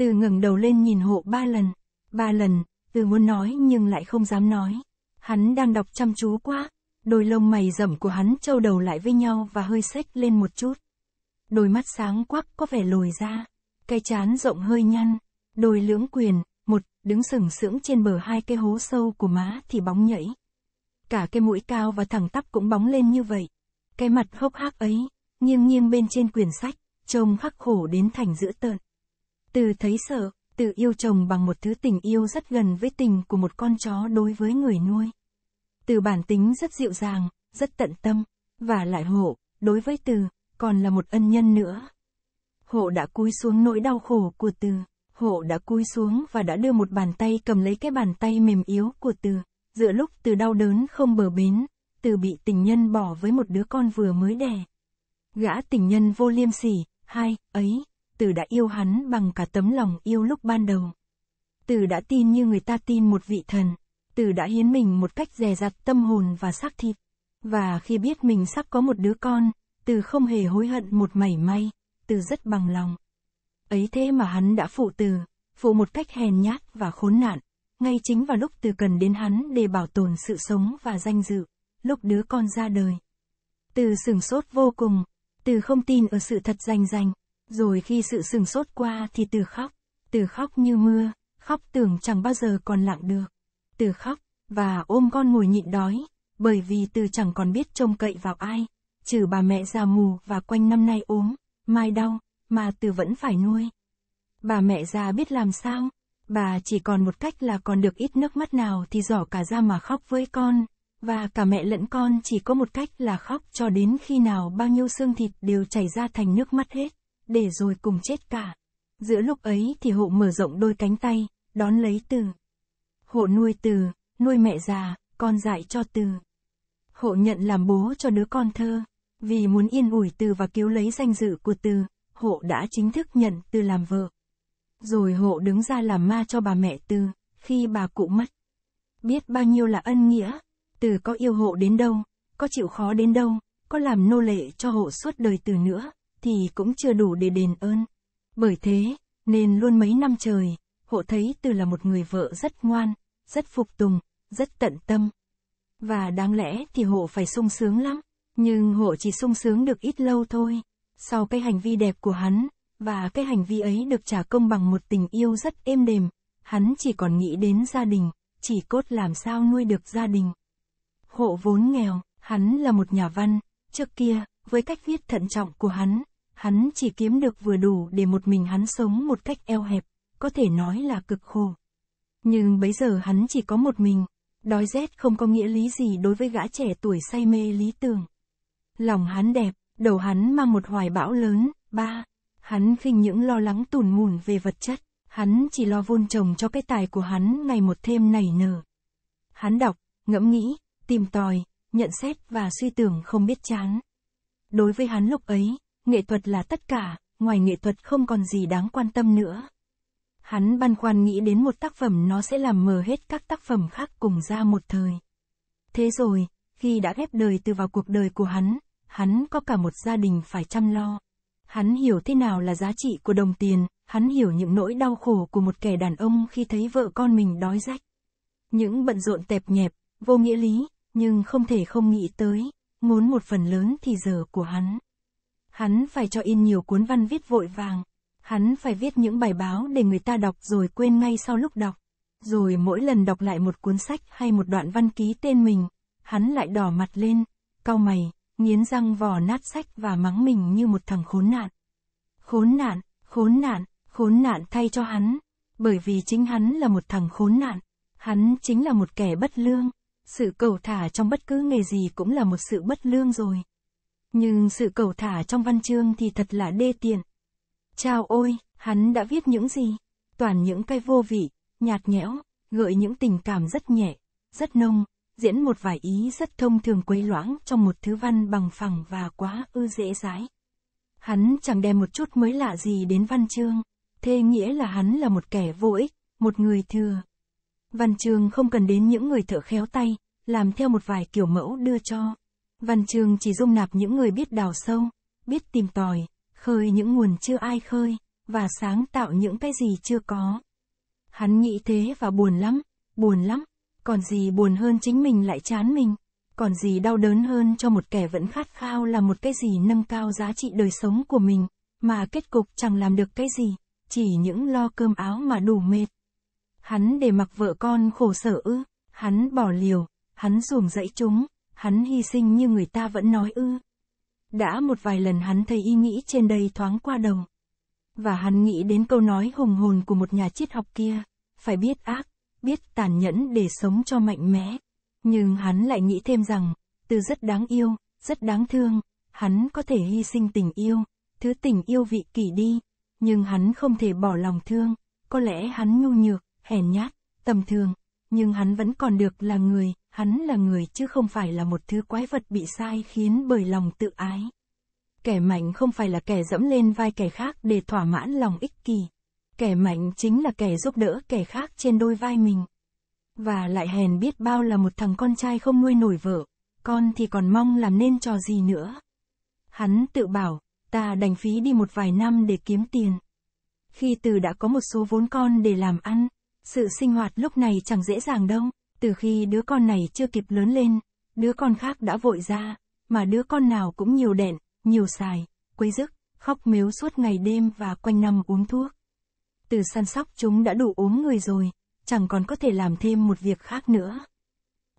Từ ngẩng đầu lên nhìn hộ ba lần, ba lần, từ muốn nói nhưng lại không dám nói. Hắn đang đọc chăm chú quá, đôi lông mày rậm của hắn trâu đầu lại với nhau và hơi xếch lên một chút. Đôi mắt sáng quắc có vẻ lồi ra, cái chán rộng hơi nhăn, đôi lưỡng quyền, một, đứng sừng sững trên bờ hai cái hố sâu của má thì bóng nhảy. Cả cái mũi cao và thẳng tắp cũng bóng lên như vậy. Cái mặt hốc hác ấy, nghiêng nghiêng bên trên quyển sách, trông khắc khổ đến thành dữ tợn. Từ thấy sợ, tự yêu chồng bằng một thứ tình yêu rất gần với tình của một con chó đối với người nuôi. Từ bản tính rất dịu dàng, rất tận tâm, và lại hộ, đối với từ, còn là một ân nhân nữa. Hộ đã cúi xuống nỗi đau khổ của từ, hộ đã cúi xuống và đã đưa một bàn tay cầm lấy cái bàn tay mềm yếu của từ, giữa lúc từ đau đớn không bờ bến, từ bị tình nhân bỏ với một đứa con vừa mới đẻ. Gã tình nhân vô liêm sỉ, hai, ấy, từ đã yêu hắn bằng cả tấm lòng yêu lúc ban đầu. Từ đã tin như người ta tin một vị thần. Từ đã hiến mình một cách dè dặt tâm hồn và xác thịt. Và khi biết mình sắp có một đứa con, từ không hề hối hận một mảy may, từ rất bằng lòng. Ấy thế mà hắn đã phụ từ, phụ một cách hèn nhát và khốn nạn, ngay chính vào lúc từ cần đến hắn để bảo tồn sự sống và danh dự, lúc đứa con ra đời. Từ sửng sốt vô cùng, từ không tin ở sự thật danh danh, rồi khi sự sừng sốt qua thì từ khóc, từ khóc như mưa, khóc tưởng chẳng bao giờ còn lặng được. Từ khóc, và ôm con ngồi nhịn đói, bởi vì từ chẳng còn biết trông cậy vào ai, trừ bà mẹ già mù và quanh năm nay ốm, mai đau, mà từ vẫn phải nuôi. Bà mẹ già biết làm sao, bà chỉ còn một cách là còn được ít nước mắt nào thì giỏ cả ra mà khóc với con, và cả mẹ lẫn con chỉ có một cách là khóc cho đến khi nào bao nhiêu xương thịt đều chảy ra thành nước mắt hết để rồi cùng chết cả. Giữa lúc ấy thì hộ mở rộng đôi cánh tay, đón lấy từ. Hộ nuôi từ, nuôi mẹ già, con dạy cho từ. Hộ nhận làm bố cho đứa con thơ. Vì muốn yên ủi từ và cứu lấy danh dự của từ, hộ đã chính thức nhận từ làm vợ. Rồi hộ đứng ra làm ma cho bà mẹ từ, khi bà cụ mất. Biết bao nhiêu là ân nghĩa, từ có yêu hộ đến đâu, có chịu khó đến đâu, có làm nô lệ cho hộ suốt đời từ nữa thì cũng chưa đủ để đền ơn. Bởi thế, nên luôn mấy năm trời, hộ thấy Từ là một người vợ rất ngoan, rất phục tùng, rất tận tâm. Và đáng lẽ thì hộ phải sung sướng lắm, nhưng hộ chỉ sung sướng được ít lâu thôi. Sau cái hành vi đẹp của hắn, và cái hành vi ấy được trả công bằng một tình yêu rất êm đềm, hắn chỉ còn nghĩ đến gia đình, chỉ cốt làm sao nuôi được gia đình. Hộ vốn nghèo, hắn là một nhà văn, trước kia, với cách viết thận trọng của hắn, Hắn chỉ kiếm được vừa đủ để một mình hắn sống một cách eo hẹp, có thể nói là cực khổ. Nhưng bấy giờ hắn chỉ có một mình, đói rét không có nghĩa lý gì đối với gã trẻ tuổi say mê lý tưởng. Lòng hắn đẹp, đầu hắn mang một hoài bão lớn, ba, hắn khinh những lo lắng tùn mùn về vật chất, hắn chỉ lo vun trồng cho cái tài của hắn ngày một thêm nảy nở. Hắn đọc, ngẫm nghĩ, tìm tòi, nhận xét và suy tưởng không biết chán. Đối với hắn lúc ấy, nghệ thuật là tất cả, ngoài nghệ thuật không còn gì đáng quan tâm nữa. Hắn băn khoăn nghĩ đến một tác phẩm nó sẽ làm mờ hết các tác phẩm khác cùng ra một thời. Thế rồi, khi đã ghép đời từ vào cuộc đời của hắn, hắn có cả một gia đình phải chăm lo. Hắn hiểu thế nào là giá trị của đồng tiền, hắn hiểu những nỗi đau khổ của một kẻ đàn ông khi thấy vợ con mình đói rách. Những bận rộn tẹp nhẹp, vô nghĩa lý, nhưng không thể không nghĩ tới, muốn một phần lớn thì giờ của hắn. Hắn phải cho in nhiều cuốn văn viết vội vàng. Hắn phải viết những bài báo để người ta đọc rồi quên ngay sau lúc đọc. Rồi mỗi lần đọc lại một cuốn sách hay một đoạn văn ký tên mình, hắn lại đỏ mặt lên, cau mày, nghiến răng vò nát sách và mắng mình như một thằng khốn nạn. Khốn nạn, khốn nạn, khốn nạn thay cho hắn, bởi vì chính hắn là một thằng khốn nạn, hắn chính là một kẻ bất lương, sự cầu thả trong bất cứ nghề gì cũng là một sự bất lương rồi. Nhưng sự cầu thả trong văn chương thì thật là đê tiện. Chao ôi, hắn đã viết những gì? Toàn những cái vô vị, nhạt nhẽo, gợi những tình cảm rất nhẹ, rất nông, diễn một vài ý rất thông thường quấy loãng trong một thứ văn bằng phẳng và quá ư dễ dãi. Hắn chẳng đem một chút mới lạ gì đến văn chương, thế nghĩa là hắn là một kẻ vô ích, một người thừa. Văn chương không cần đến những người thợ khéo tay, làm theo một vài kiểu mẫu đưa cho. Văn chương chỉ dung nạp những người biết đào sâu, biết tìm tòi, khơi những nguồn chưa ai khơi, và sáng tạo những cái gì chưa có. Hắn nghĩ thế và buồn lắm, buồn lắm, còn gì buồn hơn chính mình lại chán mình, còn gì đau đớn hơn cho một kẻ vẫn khát khao là một cái gì nâng cao giá trị đời sống của mình, mà kết cục chẳng làm được cái gì, chỉ những lo cơm áo mà đủ mệt. Hắn để mặc vợ con khổ sở ư, hắn bỏ liều, hắn ruồng dẫy chúng hắn hy sinh như người ta vẫn nói ư. Đã một vài lần hắn thấy ý nghĩ trên đây thoáng qua đầu. Và hắn nghĩ đến câu nói hùng hồn của một nhà triết học kia, phải biết ác, biết tàn nhẫn để sống cho mạnh mẽ. Nhưng hắn lại nghĩ thêm rằng, từ rất đáng yêu, rất đáng thương, hắn có thể hy sinh tình yêu, thứ tình yêu vị kỷ đi, nhưng hắn không thể bỏ lòng thương, có lẽ hắn nhu nhược, hèn nhát, tầm thường, nhưng hắn vẫn còn được là người, hắn là người chứ không phải là một thứ quái vật bị sai khiến bởi lòng tự ái. Kẻ mạnh không phải là kẻ dẫm lên vai kẻ khác để thỏa mãn lòng ích kỷ. Kẻ mạnh chính là kẻ giúp đỡ kẻ khác trên đôi vai mình. Và lại hèn biết bao là một thằng con trai không nuôi nổi vợ, con thì còn mong làm nên trò gì nữa. Hắn tự bảo, ta đành phí đi một vài năm để kiếm tiền. Khi từ đã có một số vốn con để làm ăn, sự sinh hoạt lúc này chẳng dễ dàng đâu từ khi đứa con này chưa kịp lớn lên, đứa con khác đã vội ra, mà đứa con nào cũng nhiều đèn, nhiều xài, quấy rức, khóc mếu suốt ngày đêm và quanh năm uống thuốc. Từ săn sóc chúng đã đủ ốm người rồi, chẳng còn có thể làm thêm một việc khác nữa.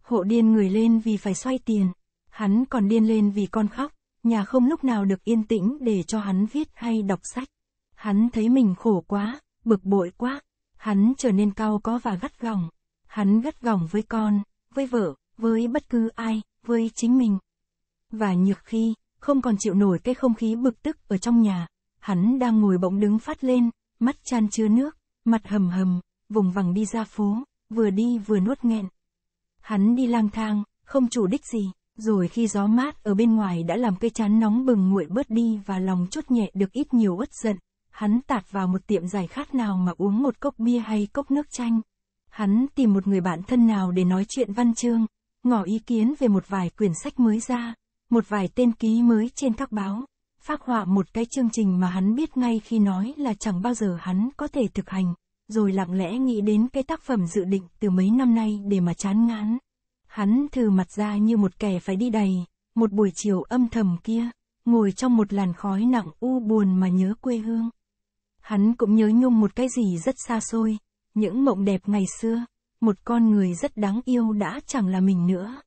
Hộ điên người lên vì phải xoay tiền, hắn còn điên lên vì con khóc, nhà không lúc nào được yên tĩnh để cho hắn viết hay đọc sách. Hắn thấy mình khổ quá, bực bội quá, hắn trở nên cao có và gắt gỏng hắn gắt gỏng với con, với vợ, với bất cứ ai, với chính mình. Và nhược khi, không còn chịu nổi cái không khí bực tức ở trong nhà, hắn đang ngồi bỗng đứng phát lên, mắt chan chứa nước, mặt hầm hầm, vùng vằng đi ra phố, vừa đi vừa nuốt nghẹn. Hắn đi lang thang, không chủ đích gì, rồi khi gió mát ở bên ngoài đã làm cây chán nóng bừng nguội bớt đi và lòng chút nhẹ được ít nhiều uất giận, hắn tạt vào một tiệm giải khát nào mà uống một cốc bia hay cốc nước chanh. Hắn tìm một người bạn thân nào để nói chuyện văn chương, ngỏ ý kiến về một vài quyển sách mới ra, một vài tên ký mới trên các báo, phát họa một cái chương trình mà hắn biết ngay khi nói là chẳng bao giờ hắn có thể thực hành, rồi lặng lẽ nghĩ đến cái tác phẩm dự định từ mấy năm nay để mà chán ngán. Hắn thừ mặt ra như một kẻ phải đi đầy, một buổi chiều âm thầm kia, ngồi trong một làn khói nặng u buồn mà nhớ quê hương. Hắn cũng nhớ nhung một cái gì rất xa xôi, những mộng đẹp ngày xưa, một con người rất đáng yêu đã chẳng là mình nữa.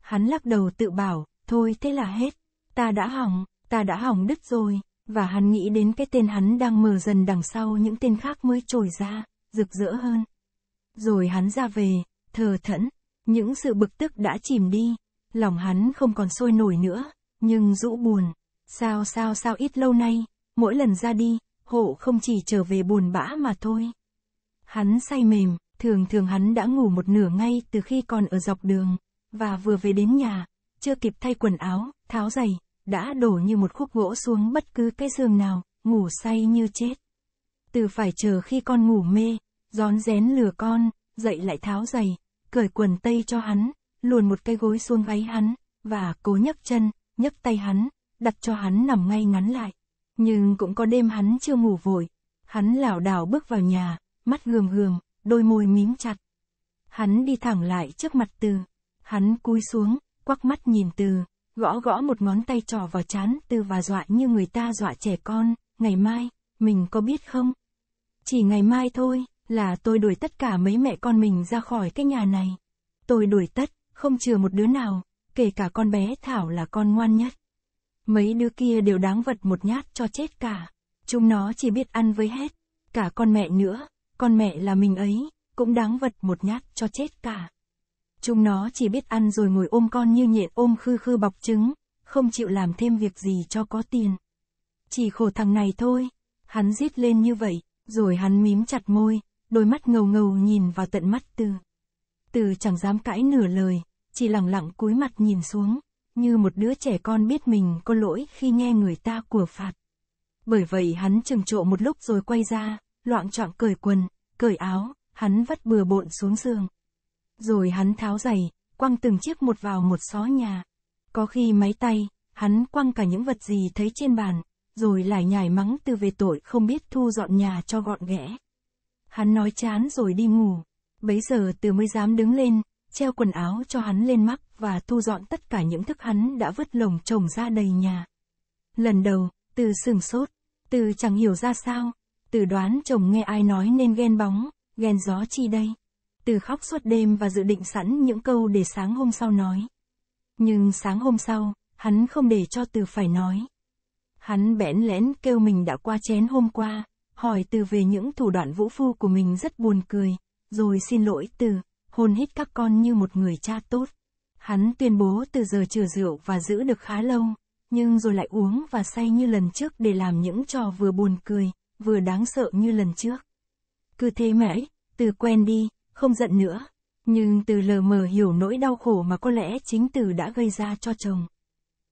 Hắn lắc đầu tự bảo, thôi thế là hết, ta đã hỏng, ta đã hỏng đứt rồi, và hắn nghĩ đến cái tên hắn đang mờ dần đằng sau những tên khác mới trồi ra, rực rỡ hơn. Rồi hắn ra về, thờ thẫn, những sự bực tức đã chìm đi, lòng hắn không còn sôi nổi nữa, nhưng rũ buồn. Sao sao sao ít lâu nay, mỗi lần ra đi, hộ không chỉ trở về buồn bã mà thôi. Hắn say mềm, thường thường hắn đã ngủ một nửa ngay từ khi còn ở dọc đường, và vừa về đến nhà, chưa kịp thay quần áo, tháo giày, đã đổ như một khúc gỗ xuống bất cứ cái giường nào, ngủ say như chết. Từ phải chờ khi con ngủ mê, gión rén lừa con, dậy lại tháo giày, cởi quần tây cho hắn, luồn một cái gối xuống gáy hắn, và cố nhấc chân, nhấc tay hắn, đặt cho hắn nằm ngay ngắn lại. Nhưng cũng có đêm hắn chưa ngủ vội, hắn lảo đảo bước vào nhà, mắt gườm gườm, đôi môi mím chặt. Hắn đi thẳng lại trước mặt từ. Hắn cúi xuống, quắc mắt nhìn từ, gõ gõ một ngón tay trỏ vào chán từ và dọa như người ta dọa trẻ con, ngày mai, mình có biết không? Chỉ ngày mai thôi, là tôi đuổi tất cả mấy mẹ con mình ra khỏi cái nhà này. Tôi đuổi tất, không chừa một đứa nào, kể cả con bé Thảo là con ngoan nhất. Mấy đứa kia đều đáng vật một nhát cho chết cả. Chúng nó chỉ biết ăn với hết, cả con mẹ nữa. Con mẹ là mình ấy, cũng đáng vật một nhát cho chết cả. Chúng nó chỉ biết ăn rồi ngồi ôm con như nhện ôm khư khư bọc trứng, không chịu làm thêm việc gì cho có tiền. Chỉ khổ thằng này thôi, hắn rít lên như vậy, rồi hắn mím chặt môi, đôi mắt ngầu ngầu nhìn vào tận mắt từ. Từ chẳng dám cãi nửa lời, chỉ lặng lặng cúi mặt nhìn xuống, như một đứa trẻ con biết mình có lỗi khi nghe người ta của phạt. Bởi vậy hắn chừng trộ một lúc rồi quay ra, loạng choạng cởi quần, cởi áo, hắn vắt bừa bộn xuống giường. Rồi hắn tháo giày, quăng từng chiếc một vào một xó nhà. Có khi máy tay, hắn quăng cả những vật gì thấy trên bàn, rồi lại nhảy mắng từ về tội không biết thu dọn nhà cho gọn ghẽ. Hắn nói chán rồi đi ngủ, bấy giờ từ mới dám đứng lên, treo quần áo cho hắn lên mắc và thu dọn tất cả những thức hắn đã vứt lồng chồng ra đầy nhà. Lần đầu, từ sừng sốt, từ chẳng hiểu ra sao, từ đoán chồng nghe ai nói nên ghen bóng, ghen gió chi đây. Từ khóc suốt đêm và dự định sẵn những câu để sáng hôm sau nói. Nhưng sáng hôm sau, hắn không để cho từ phải nói. Hắn bẽn lẽn kêu mình đã qua chén hôm qua, hỏi từ về những thủ đoạn vũ phu của mình rất buồn cười, rồi xin lỗi từ, hôn hít các con như một người cha tốt. Hắn tuyên bố từ giờ trừ rượu và giữ được khá lâu, nhưng rồi lại uống và say như lần trước để làm những trò vừa buồn cười, vừa đáng sợ như lần trước. Cứ thế mãi, từ quen đi, không giận nữa. Nhưng từ lờ mờ hiểu nỗi đau khổ mà có lẽ chính từ đã gây ra cho chồng.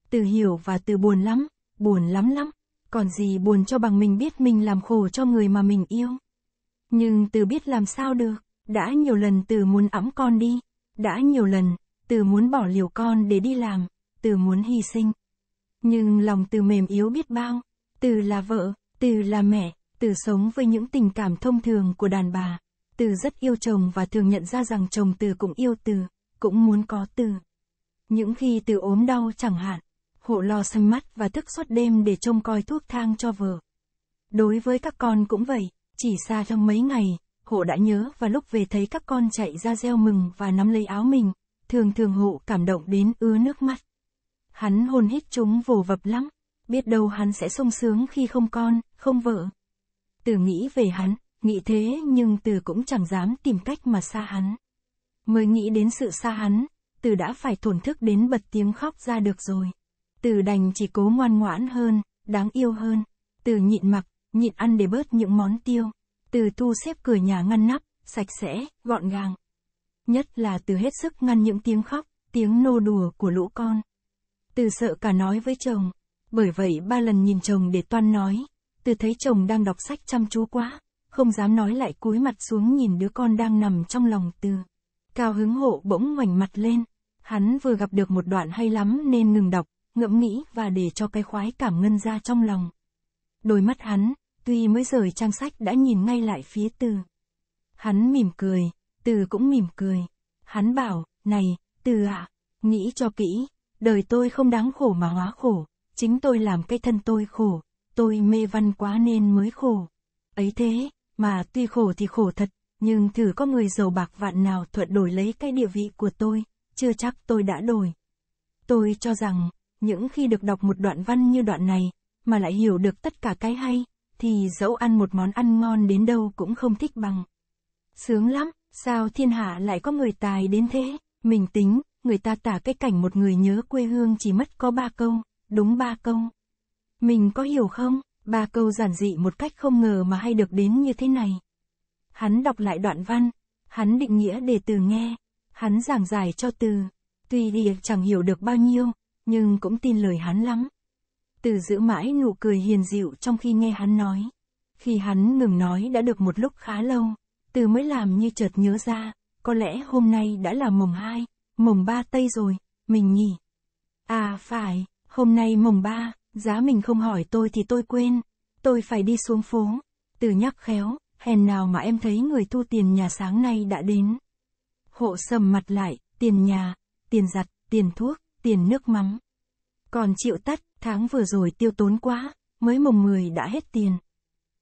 Từ hiểu và từ buồn lắm, buồn lắm lắm, còn gì buồn cho bằng mình biết mình làm khổ cho người mà mình yêu. Nhưng từ biết làm sao được, đã nhiều lần từ muốn ẵm con đi, đã nhiều lần, từ muốn bỏ liều con để đi làm, từ muốn hy sinh. Nhưng lòng từ mềm yếu biết bao, từ là vợ, từ là mẹ, từ sống với những tình cảm thông thường của đàn bà. Từ rất yêu chồng và thường nhận ra rằng chồng từ cũng yêu từ, cũng muốn có từ. Những khi từ ốm đau chẳng hạn, hộ lo xanh mắt và thức suốt đêm để trông coi thuốc thang cho vợ. Đối với các con cũng vậy, chỉ xa trong mấy ngày, hộ đã nhớ và lúc về thấy các con chạy ra reo mừng và nắm lấy áo mình, thường thường hộ cảm động đến ứa nước mắt. Hắn hôn hít chúng vồ vập lắm biết đâu hắn sẽ sung sướng khi không con, không vợ. Từ nghĩ về hắn, nghĩ thế nhưng từ cũng chẳng dám tìm cách mà xa hắn. Mới nghĩ đến sự xa hắn, từ đã phải thổn thức đến bật tiếng khóc ra được rồi. Từ đành chỉ cố ngoan ngoãn hơn, đáng yêu hơn. Từ nhịn mặc, nhịn ăn để bớt những món tiêu. Từ thu xếp cửa nhà ngăn nắp, sạch sẽ, gọn gàng. Nhất là từ hết sức ngăn những tiếng khóc, tiếng nô đùa của lũ con. Từ sợ cả nói với chồng, bởi vậy ba lần nhìn chồng để toan nói, từ thấy chồng đang đọc sách chăm chú quá, không dám nói lại cúi mặt xuống nhìn đứa con đang nằm trong lòng từ. Cao hứng hộ bỗng ngoảnh mặt lên, hắn vừa gặp được một đoạn hay lắm nên ngừng đọc, ngẫm nghĩ và để cho cái khoái cảm ngân ra trong lòng. Đôi mắt hắn, tuy mới rời trang sách đã nhìn ngay lại phía từ. Hắn mỉm cười, từ cũng mỉm cười. Hắn bảo, này, từ ạ, à, nghĩ cho kỹ, đời tôi không đáng khổ mà hóa khổ chính tôi làm cái thân tôi khổ, tôi mê văn quá nên mới khổ. Ấy thế, mà tuy khổ thì khổ thật, nhưng thử có người giàu bạc vạn nào thuận đổi lấy cái địa vị của tôi, chưa chắc tôi đã đổi. Tôi cho rằng, những khi được đọc một đoạn văn như đoạn này, mà lại hiểu được tất cả cái hay, thì dẫu ăn một món ăn ngon đến đâu cũng không thích bằng. Sướng lắm, sao thiên hạ lại có người tài đến thế, mình tính, người ta tả cái cảnh một người nhớ quê hương chỉ mất có ba câu, đúng ba câu. Mình có hiểu không, ba câu giản dị một cách không ngờ mà hay được đến như thế này. Hắn đọc lại đoạn văn, hắn định nghĩa để từ nghe, hắn giảng giải cho từ. Tuy địa chẳng hiểu được bao nhiêu, nhưng cũng tin lời hắn lắm. Từ giữ mãi nụ cười hiền dịu trong khi nghe hắn nói. Khi hắn ngừng nói đã được một lúc khá lâu, từ mới làm như chợt nhớ ra, có lẽ hôm nay đã là mồng hai, mồng ba Tây rồi, mình nhỉ? À phải. Hôm nay mồng ba, giá mình không hỏi tôi thì tôi quên. Tôi phải đi xuống phố. Từ nhắc khéo, hèn nào mà em thấy người thu tiền nhà sáng nay đã đến. Hộ sầm mặt lại, tiền nhà, tiền giặt, tiền thuốc, tiền nước mắm. Còn chịu tắt, tháng vừa rồi tiêu tốn quá, mới mồng người đã hết tiền.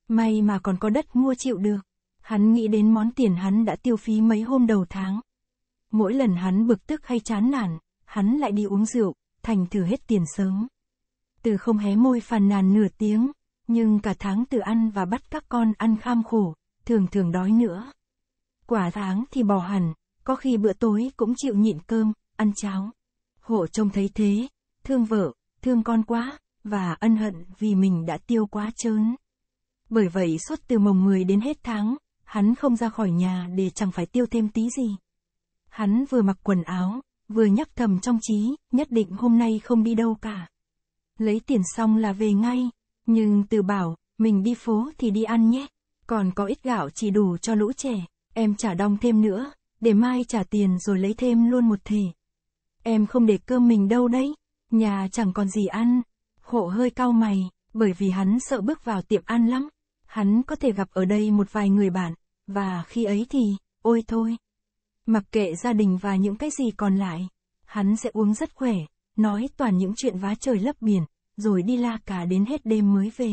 May mà còn có đất mua chịu được. Hắn nghĩ đến món tiền hắn đã tiêu phí mấy hôm đầu tháng. Mỗi lần hắn bực tức hay chán nản, hắn lại đi uống rượu, Thành thử hết tiền sớm. Từ không hé môi phàn nàn nửa tiếng, nhưng cả tháng từ ăn và bắt các con ăn kham khổ, thường thường đói nữa. Quả tháng thì bỏ hẳn, có khi bữa tối cũng chịu nhịn cơm, ăn cháo. Hộ trông thấy thế, thương vợ, thương con quá, và ân hận vì mình đã tiêu quá trớn. Bởi vậy suốt từ mồng 10 đến hết tháng, hắn không ra khỏi nhà để chẳng phải tiêu thêm tí gì. Hắn vừa mặc quần áo, vừa nhắc thầm trong trí, nhất định hôm nay không đi đâu cả. Lấy tiền xong là về ngay, nhưng từ bảo, mình đi phố thì đi ăn nhé, còn có ít gạo chỉ đủ cho lũ trẻ, em trả đong thêm nữa, để mai trả tiền rồi lấy thêm luôn một thể. Em không để cơm mình đâu đấy, nhà chẳng còn gì ăn. Hộ hơi cau mày, bởi vì hắn sợ bước vào tiệm ăn lắm. Hắn có thể gặp ở đây một vài người bạn, và khi ấy thì, ôi thôi. Mặc kệ gia đình và những cái gì còn lại, hắn sẽ uống rất khỏe, nói toàn những chuyện vá trời lấp biển, rồi đi la cả đến hết đêm mới về.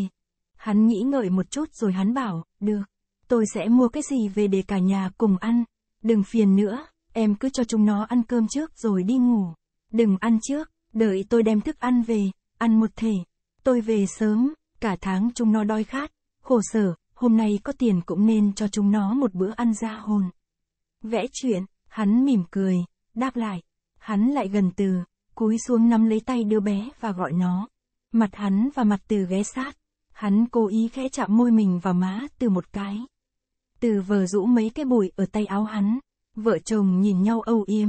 Hắn nghĩ ngợi một chút rồi hắn bảo, được, tôi sẽ mua cái gì về để cả nhà cùng ăn, đừng phiền nữa, em cứ cho chúng nó ăn cơm trước rồi đi ngủ. Đừng ăn trước, đợi tôi đem thức ăn về, ăn một thể. Tôi về sớm, cả tháng chúng nó đói khát, khổ sở, hôm nay có tiền cũng nên cho chúng nó một bữa ăn ra hồn. Vẽ chuyện, hắn mỉm cười, đáp lại. Hắn lại gần từ, cúi xuống nắm lấy tay đứa bé và gọi nó. Mặt hắn và mặt từ ghé sát. Hắn cố ý khẽ chạm môi mình vào má từ một cái. Từ vờ rũ mấy cái bụi ở tay áo hắn. Vợ chồng nhìn nhau âu yếm.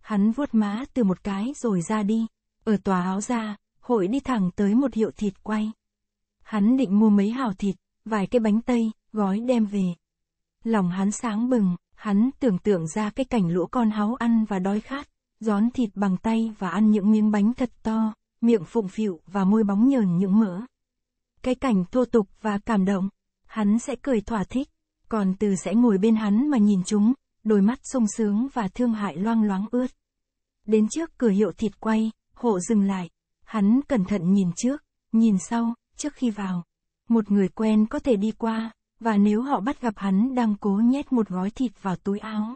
Hắn vuốt má từ một cái rồi ra đi. Ở tòa áo ra, hội đi thẳng tới một hiệu thịt quay. Hắn định mua mấy hào thịt, vài cái bánh tây, gói đem về. Lòng hắn sáng bừng, Hắn tưởng tượng ra cái cảnh lũ con háu ăn và đói khát, gión thịt bằng tay và ăn những miếng bánh thật to, miệng phụng phịu và môi bóng nhờn những mỡ. Cái cảnh thô tục và cảm động, hắn sẽ cười thỏa thích, còn từ sẽ ngồi bên hắn mà nhìn chúng, đôi mắt sung sướng và thương hại loang loáng ướt. Đến trước cửa hiệu thịt quay, hộ dừng lại, hắn cẩn thận nhìn trước, nhìn sau, trước khi vào. Một người quen có thể đi qua, và nếu họ bắt gặp hắn đang cố nhét một gói thịt vào túi áo.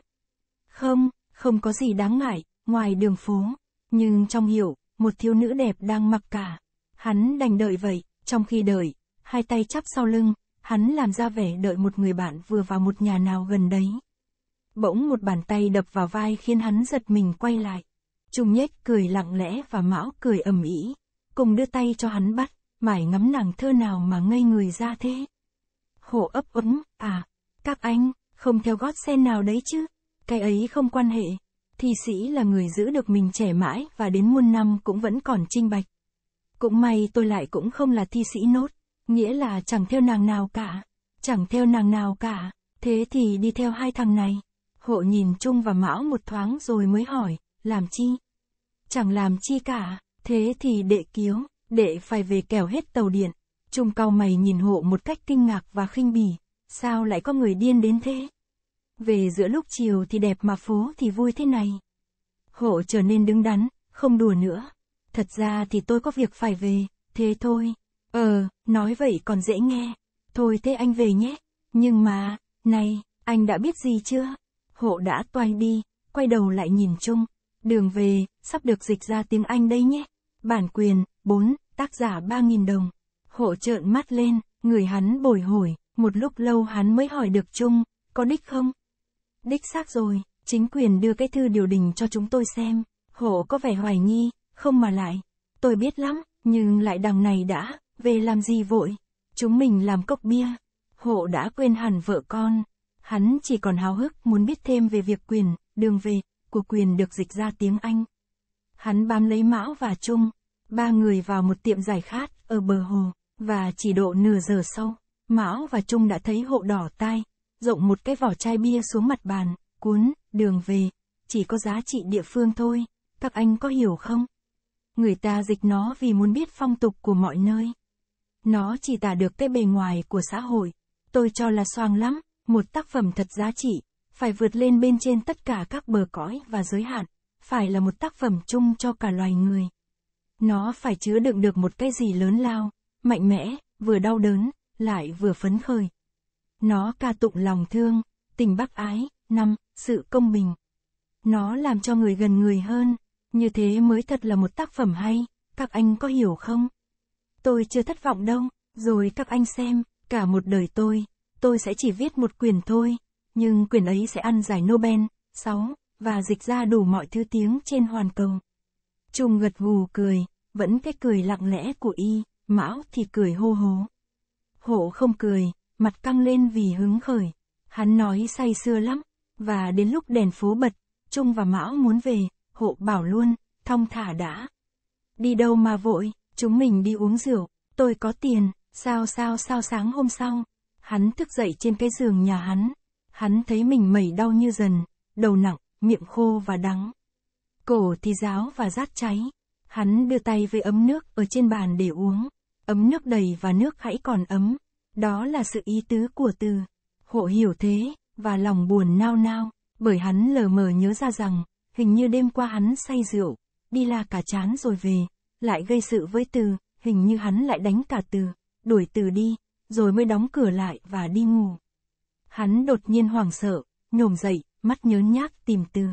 Không, không có gì đáng ngại, ngoài đường phố. Nhưng trong hiểu, một thiếu nữ đẹp đang mặc cả. Hắn đành đợi vậy, trong khi đợi, hai tay chắp sau lưng, hắn làm ra vẻ đợi một người bạn vừa vào một nhà nào gần đấy. Bỗng một bàn tay đập vào vai khiến hắn giật mình quay lại. Trung nhét cười lặng lẽ và mão cười ầm ĩ, cùng đưa tay cho hắn bắt, mải ngắm nàng thơ nào mà ngây người ra thế. Hổ ấp úng, à, các anh, không theo gót sen nào đấy chứ. Cái ấy không quan hệ. Thi sĩ là người giữ được mình trẻ mãi và đến muôn năm cũng vẫn còn trinh bạch. Cũng may tôi lại cũng không là thi sĩ nốt, nghĩa là chẳng theo nàng nào cả. Chẳng theo nàng nào cả, thế thì đi theo hai thằng này. Hộ nhìn chung và mão một thoáng rồi mới hỏi, làm chi? Chẳng làm chi cả, thế thì đệ kiếu, đệ phải về kèo hết tàu điện. Trung cao mày nhìn hộ một cách kinh ngạc và khinh bỉ, sao lại có người điên đến thế? Về giữa lúc chiều thì đẹp mà phố thì vui thế này. Hộ trở nên đứng đắn, không đùa nữa. Thật ra thì tôi có việc phải về, thế thôi. Ờ, nói vậy còn dễ nghe. Thôi thế anh về nhé. Nhưng mà, này, anh đã biết gì chưa? Hộ đã toay đi, quay đầu lại nhìn Trung. Đường về, sắp được dịch ra tiếng Anh đây nhé. Bản quyền, 4, tác giả 3.000 đồng. Hộ trợn mắt lên, người hắn bồi hồi, một lúc lâu hắn mới hỏi được Trung, có đích không? Đích xác rồi, chính quyền đưa cái thư điều đình cho chúng tôi xem, hộ có vẻ hoài nghi, không mà lại. Tôi biết lắm, nhưng lại đằng này đã, về làm gì vội? Chúng mình làm cốc bia. Hộ đã quên hẳn vợ con. Hắn chỉ còn háo hức muốn biết thêm về việc quyền, đường về, của quyền được dịch ra tiếng Anh. Hắn bám lấy Mão và Trung, ba người vào một tiệm giải khát ở bờ hồ. Và chỉ độ nửa giờ sau, Mão và Trung đã thấy hộ đỏ tai, rộng một cái vỏ chai bia xuống mặt bàn, cuốn, đường về, chỉ có giá trị địa phương thôi, các anh có hiểu không? Người ta dịch nó vì muốn biết phong tục của mọi nơi. Nó chỉ tả được cái bề ngoài của xã hội, tôi cho là soang lắm, một tác phẩm thật giá trị, phải vượt lên bên trên tất cả các bờ cõi và giới hạn, phải là một tác phẩm chung cho cả loài người. Nó phải chứa đựng được một cái gì lớn lao, mạnh mẽ, vừa đau đớn, lại vừa phấn khởi. Nó ca tụng lòng thương, tình bác ái, năm, sự công bình. Nó làm cho người gần người hơn, như thế mới thật là một tác phẩm hay, các anh có hiểu không? Tôi chưa thất vọng đâu, rồi các anh xem, cả một đời tôi, tôi sẽ chỉ viết một quyển thôi, nhưng quyển ấy sẽ ăn giải Nobel, 6, và dịch ra đủ mọi thứ tiếng trên hoàn cầu. Trung gật gù cười, vẫn cái cười lặng lẽ của y. Mão thì cười hô hố. Hộ không cười, mặt căng lên vì hứng khởi. Hắn nói say xưa lắm, và đến lúc đèn phố bật, Trung và Mão muốn về, hộ bảo luôn, thong thả đã. Đi đâu mà vội, chúng mình đi uống rượu, tôi có tiền, sao sao sao sáng hôm sau. Hắn thức dậy trên cái giường nhà hắn, hắn thấy mình mẩy đau như dần, đầu nặng, miệng khô và đắng. Cổ thì ráo và rát cháy, hắn đưa tay với ấm nước ở trên bàn để uống. Ấm nước đầy và nước hãy còn ấm. Đó là sự ý tứ của từ. Hộ hiểu thế, và lòng buồn nao nao, bởi hắn lờ mờ nhớ ra rằng, hình như đêm qua hắn say rượu, đi la cả chán rồi về, lại gây sự với từ, hình như hắn lại đánh cả từ, đuổi từ đi, rồi mới đóng cửa lại và đi ngủ. Hắn đột nhiên hoảng sợ, nhổm dậy, mắt nhớ nhác tìm từ.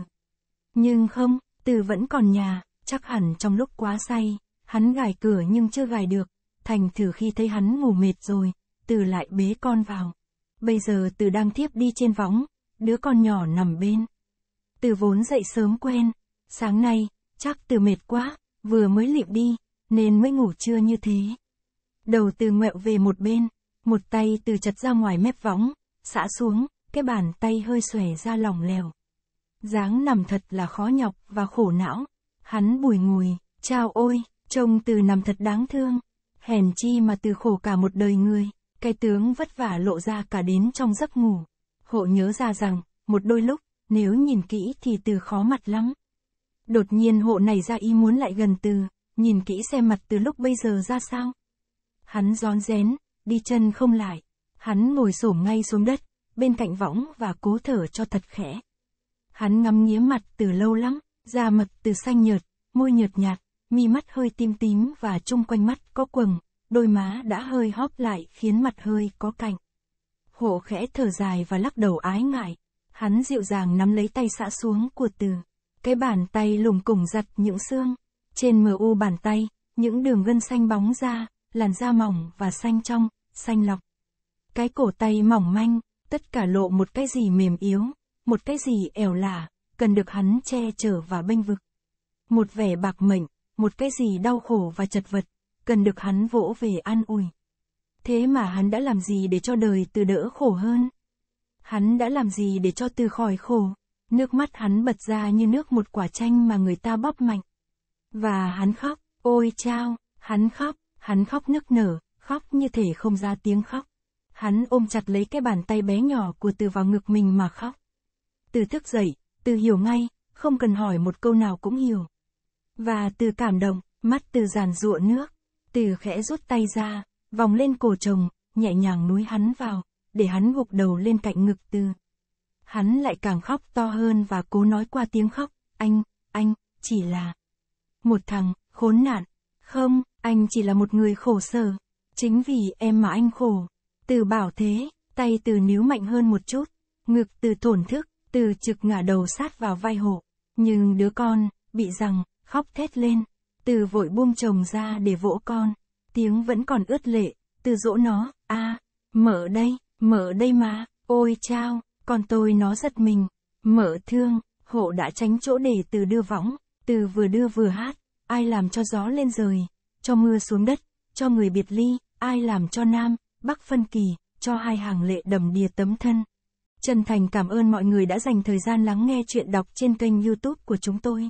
Nhưng không, từ vẫn còn nhà, chắc hẳn trong lúc quá say, hắn gài cửa nhưng chưa gài được, Thành thử khi thấy hắn ngủ mệt rồi, từ lại bế con vào. Bây giờ từ đang thiếp đi trên võng, đứa con nhỏ nằm bên. Từ vốn dậy sớm quen, sáng nay, chắc từ mệt quá, vừa mới lịm đi, nên mới ngủ trưa như thế. Đầu từ ngẹo về một bên, một tay từ chật ra ngoài mép võng, xả xuống, cái bàn tay hơi xòe ra lòng lèo. dáng nằm thật là khó nhọc và khổ não. Hắn bùi ngùi, chao ôi, trông từ nằm thật đáng thương hèn chi mà từ khổ cả một đời ngươi, cái tướng vất vả lộ ra cả đến trong giấc ngủ. Hộ nhớ ra rằng, một đôi lúc, nếu nhìn kỹ thì từ khó mặt lắm. Đột nhiên hộ này ra ý muốn lại gần từ, nhìn kỹ xem mặt từ lúc bây giờ ra sao. Hắn gión rén, đi chân không lại, hắn ngồi xổm ngay xuống đất, bên cạnh võng và cố thở cho thật khẽ. Hắn ngắm nghía mặt từ lâu lắm, da mặt từ xanh nhợt, môi nhợt nhạt, mi mắt hơi tim tím và chung quanh mắt có quầng, đôi má đã hơi hóp lại khiến mặt hơi có cạnh. Hổ khẽ thở dài và lắc đầu ái ngại, hắn dịu dàng nắm lấy tay xã xuống của từ. Cái bàn tay lùng cùng giật những xương, trên mờ u bàn tay, những đường gân xanh bóng ra, làn da mỏng và xanh trong, xanh lọc. Cái cổ tay mỏng manh, tất cả lộ một cái gì mềm yếu, một cái gì ẻo lả, cần được hắn che chở và bênh vực. Một vẻ bạc mệnh, một cái gì đau khổ và chật vật, cần được hắn vỗ về an ủi. Thế mà hắn đã làm gì để cho đời từ đỡ khổ hơn? Hắn đã làm gì để cho từ khỏi khổ? Nước mắt hắn bật ra như nước một quả chanh mà người ta bóp mạnh. Và hắn khóc, ôi chao, hắn khóc, hắn khóc nức nở, khóc như thể không ra tiếng khóc. Hắn ôm chặt lấy cái bàn tay bé nhỏ của từ vào ngực mình mà khóc. Từ thức dậy, từ hiểu ngay, không cần hỏi một câu nào cũng hiểu. Và từ cảm động, mắt từ giàn rụa nước, từ khẽ rút tay ra, vòng lên cổ chồng, nhẹ nhàng núi hắn vào, để hắn gục đầu lên cạnh ngực từ. Hắn lại càng khóc to hơn và cố nói qua tiếng khóc, anh, anh, chỉ là một thằng, khốn nạn. Không, anh chỉ là một người khổ sở. Chính vì em mà anh khổ. Từ bảo thế, tay từ níu mạnh hơn một chút. Ngực từ thổn thức, từ trực ngả đầu sát vào vai hộ. Nhưng đứa con, bị rằng, khóc thét lên. Từ vội buông chồng ra để vỗ con, tiếng vẫn còn ướt lệ, từ dỗ nó, a mở đây, mở đây mà, ôi chao, còn tôi nó giật mình, mở thương, hộ đã tránh chỗ để từ đưa võng, từ vừa đưa vừa hát, ai làm cho gió lên rời, cho mưa xuống đất, cho người biệt ly, ai làm cho nam, bắc phân kỳ, cho hai hàng lệ đầm đìa tấm thân. Chân thành cảm ơn mọi người đã dành thời gian lắng nghe chuyện đọc trên kênh youtube của chúng tôi.